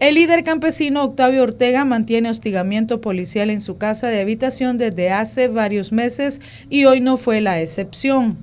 El líder campesino Octavio Ortega mantiene hostigamiento policial en su casa de habitación desde hace varios meses y hoy no fue la excepción.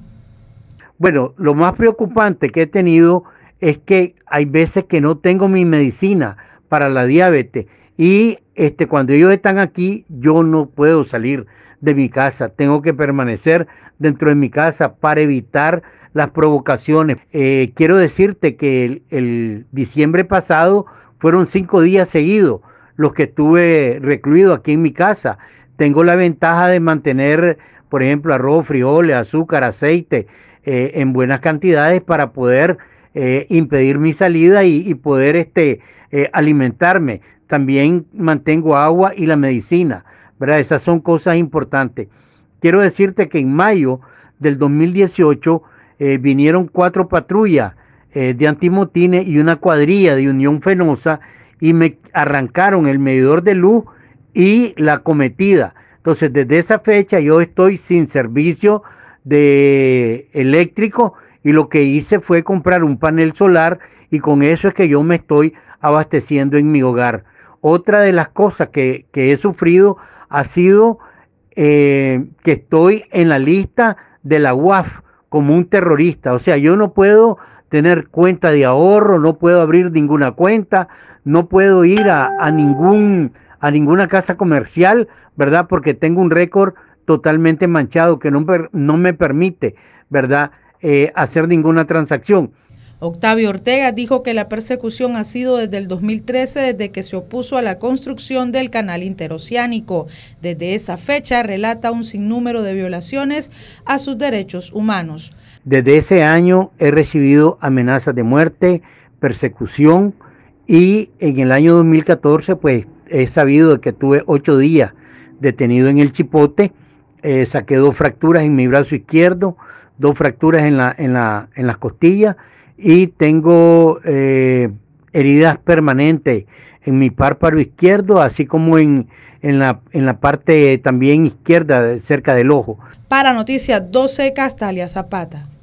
Bueno, lo más preocupante que he tenido es que hay veces que no tengo mi medicina para la diabetes y este cuando ellos están aquí yo no puedo salir de mi casa, tengo que permanecer dentro de mi casa para evitar las provocaciones. Eh, quiero decirte que el, el diciembre pasado fueron cinco días seguidos los que estuve recluido aquí en mi casa. Tengo la ventaja de mantener, por ejemplo, arroz, frijoles, azúcar, aceite eh, en buenas cantidades para poder eh, impedir mi salida y, poder este, eh, alimentarme. También mantengo agua y la medicina. ¿verdad? Esas son cosas importantes. Quiero decirte que en mayo del 2018 vinieron cuatro patrullas eh, de antimotines y una cuadrilla de Unión Fenosa y me arrancaron el medidor de luz y la cometida. Entonces, desde esa fecha yo estoy sin servicio de eléctrico y lo que hice fue comprar un panel solar y con eso es que yo me estoy abasteciendo en mi hogar. Otra de las cosas que, he sufrido ha sido eh, que estoy en la lista de la UAF como un terrorista. O sea, yo no puedo tener cuenta de ahorro, no puedo abrir ninguna cuenta, no puedo ir a, ningún, a ninguna casa comercial, ¿verdad? Porque tengo un récord totalmente manchado que no, no me permite, ¿verdad? Eh, hacer ninguna transacción. Octavio Ortega dijo que la persecución ha sido desde el 2013, desde que se opuso a la construcción del canal interoceánico. Desde esa fecha relata un sinnúmero de violaciones a sus derechos humanos. Desde ese año he recibido amenazas de muerte, persecución y en el año 2014 pues he sabido que tuve ocho días detenido en el Chipote, eh, saqué dos fracturas en mi brazo izquierdo, dos fracturas en las costillas y tengo eh, heridas permanentes en mi párpado izquierdo, así como en, en, la, en la parte también izquierda, cerca del ojo. Para Noticias 12, Castalia Zapata.